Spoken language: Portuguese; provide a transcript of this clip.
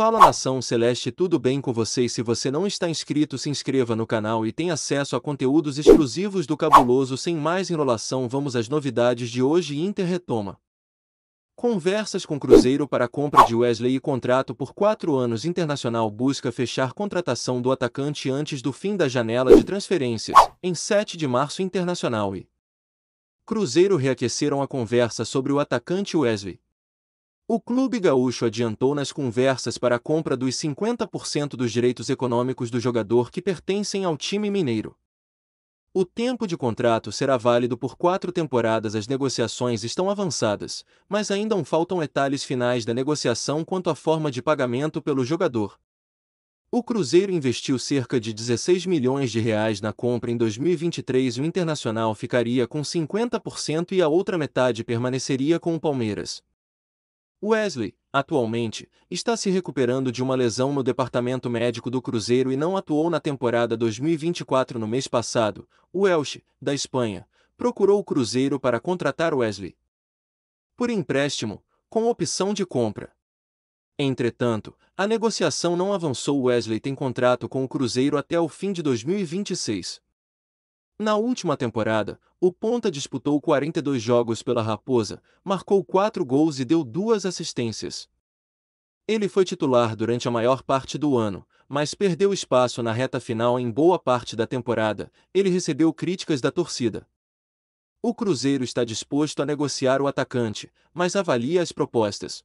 Fala nação celeste, tudo bem com vocês? Se você não está inscrito, se inscreva no canal e tenha acesso a conteúdos exclusivos do Cabuloso. Sem mais enrolação, vamos às novidades de hoje. Inter retoma. Conversas com Cruzeiro para compra de Wesley e contrato por quatro anos. Internacional busca fechar contratação do atacante antes do fim da janela de transferências, em 7 de março. Internacional e Cruzeiro reaqueceram a conversa sobre o atacante Wesley. O Clube Gaúcho adiantou nas conversas para a compra dos 50% dos direitos econômicos do jogador que pertencem ao time mineiro. O tempo de contrato será válido por quatro temporadas. As negociações estão avançadas, mas ainda faltam detalhes finais da negociação quanto à forma de pagamento pelo jogador. O Cruzeiro investiu cerca de 16 milhões de reais na compra em 2023. O Internacional ficaria com 50% e a outra metade permaneceria com o Palmeiras. Wesley, atualmente, está se recuperando de uma lesão no departamento médico do Cruzeiro e não atuou na temporada 2024 no mês passado. O Elche, da Espanha, procurou o Cruzeiro para contratar Wesley. Por empréstimo, com opção de compra. Entretanto, a negociação não avançou. Wesley tem contrato com o Cruzeiro até o fim de 2026. Na última temporada, o Ponta disputou 42 jogos pela Raposa, marcou 4 gols e deu duas assistências. Ele foi titular durante a maior parte do ano, mas perdeu espaço na reta final em boa parte da temporada. Ele recebeu críticas da torcida. O Cruzeiro está disposto a negociar o atacante, mas avalia as propostas.